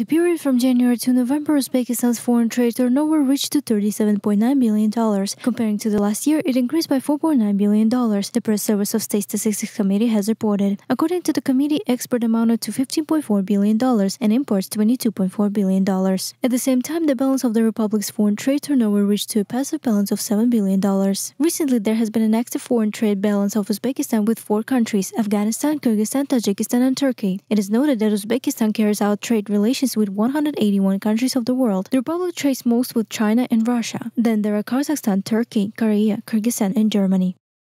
the period from January to November, Uzbekistan's foreign trade turnover reached to $37.9 billion. Comparing to the last year, it increased by $4.9 billion, the Press Service of State Statistics Committee has reported. According to the committee, export amounted to $15.4 billion and imports $22.4 billion. At the same time, the balance of the Republic's foreign trade turnover reached to a passive balance of $7 billion. Recently, there has been an active foreign trade balance of Uzbekistan with four countries Afghanistan, Kyrgyzstan, Tajikistan, and Turkey. It is noted that Uzbekistan carries out trade relations with 181 countries of the world. The republic trades most with China and Russia. Then there are Kazakhstan, Turkey, Korea, Kyrgyzstan, and Germany.